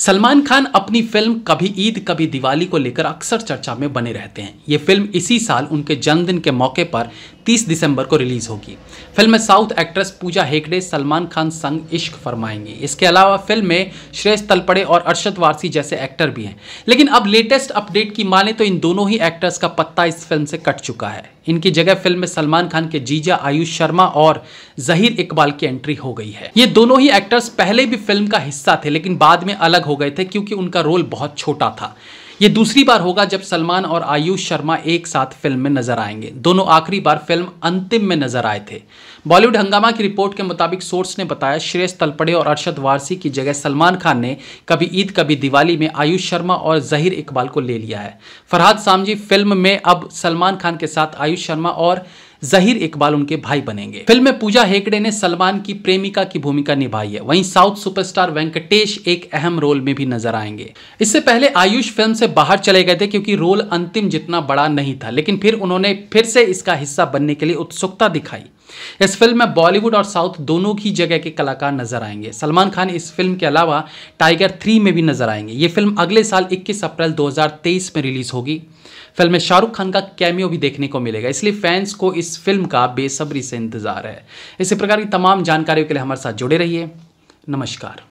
सलमान खान अपनी फिल्म कभी ईद कभी दिवाली को लेकर अक्सर चर्चा में बने रहते हैं ये फिल्म इसी साल उनके जन्मदिन के मौके पर 30 दिसंबर को रिलीज होगी फिल्म में साउथ एक्ट्रेस पूजा हेगड़े सलमान खान संग इश्क फरमाएंगी इसके अलावा फिल्म में श्रेष्ठ तलपड़े और अरशद वारसी जैसे एक्टर भी हैं लेकिन अब लेटेस्ट अपडेट की माने तो इन दोनों ही एक्टर्स का पत्ता इस फिल्म से कट चुका है इनकी जगह फिल्म में सलमान खान के जीजा आयुष शर्मा और जहीर इकबाल की एंट्री हो गई है ये दोनों ही एक्टर्स पहले भी फिल्म का हिस्सा थे लेकिन बाद में अलग हो गए थे क्योंकि उनका रोल बहुत छोटा था ये दूसरी बार होगा जब सलमान और आयुष शर्मा एक साथ फिल्म में नजर आएंगे दोनों आखिरी बार फिल्म अंतिम में नजर आए थे बॉलीवुड हंगामा की रिपोर्ट के मुताबिक सोर्स ने बताया श्रेयस तलपड़े और अरशद वारसी की जगह सलमान खान ने कभी ईद कभी दिवाली में आयुष शर्मा और जहीर इकबाल को ले लिया है फरहाद सामजी फिल्म में अब सलमान खान के साथ आयुष शर्मा और जहीर इकबाल उनके भाई बनेंगे फिल्म में पूजा हेगड़े ने सलमान की प्रेमिका की भूमिका निभाई है वहीं साउथ सुपरस्टार वेंकटेश एक अहम रोल में भी नजर आएंगे इससे पहले आयुष फिल्म से बाहर चले गए थे क्योंकि रोल अंतिम जितना बड़ा नहीं था लेकिन फिर उन्होंने फिर से इसका हिस्सा बनने के लिए उत्सुकता दिखाई इस फिल्म में बॉलीवुड और साउथ दोनों की जगह के कलाकार नजर आएंगे सलमान खान इस फिल्म के अलावा टाइगर थ्री में भी नजर आएंगे ये फिल्म अगले साल 21 अप्रैल 2023 में रिलीज होगी फिल्म में शाहरुख खान का कैमियो भी देखने को मिलेगा इसलिए फैंस को इस फिल्म का बेसब्री से इंतजार है इसी प्रकार की तमाम जानकारियों के लिए हमारे साथ जुड़े रहिए नमस्कार